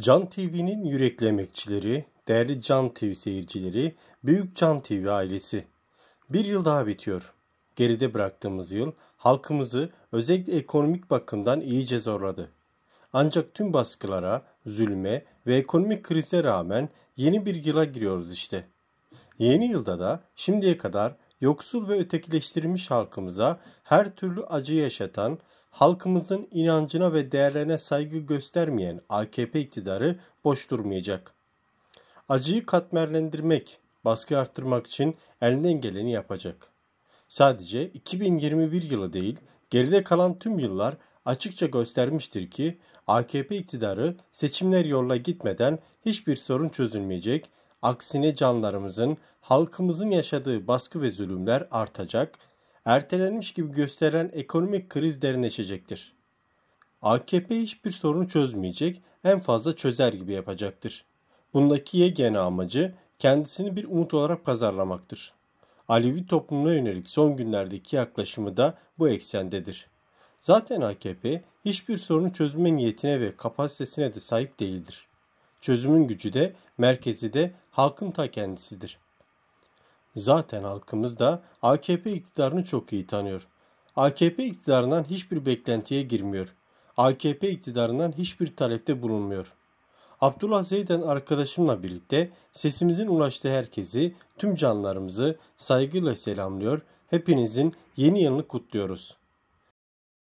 Can TV'nin yürekli emekçileri, değerli Can TV seyircileri, Büyük Can TV ailesi. Bir yıl daha bitiyor. Geride bıraktığımız yıl halkımızı özellikle ekonomik bakımdan iyice zorladı. Ancak tüm baskılara, zulme ve ekonomik krize rağmen yeni bir yıla giriyoruz işte. Yeni yılda da şimdiye kadar yoksul ve ötekileştirilmiş halkımıza her türlü acı yaşatan, halkımızın inancına ve değerlerine saygı göstermeyen AKP iktidarı boş durmayacak. Acıyı katmerlendirmek, baskı arttırmak için elinden geleni yapacak. Sadece 2021 yılı değil, geride kalan tüm yıllar açıkça göstermiştir ki AKP iktidarı seçimler yoluna gitmeden hiçbir sorun çözülmeyecek, aksine canlarımızın, halkımızın yaşadığı baskı ve zulümler artacak.'' ertelenmiş gibi gösteren ekonomik kriz derinleşecektir. AKP hiçbir sorunu çözmeyecek, en fazla çözer gibi yapacaktır. Bundaki yegane amacı kendisini bir umut olarak pazarlamaktır. Alevi toplumuna yönelik son günlerdeki yaklaşımı da bu eksendedir. Zaten AKP hiçbir sorunu çözme niyetine ve kapasitesine de sahip değildir. Çözümün gücü de, merkezi de halkın ta kendisidir. Zaten halkımız da AKP iktidarını çok iyi tanıyor. AKP iktidarından hiçbir beklentiye girmiyor. AKP iktidarından hiçbir talepte bulunmuyor. Abdullah Zeyden arkadaşımla birlikte sesimizin ulaştığı herkesi, tüm canlarımızı saygıyla selamlıyor. Hepinizin yeni yılını kutluyoruz.''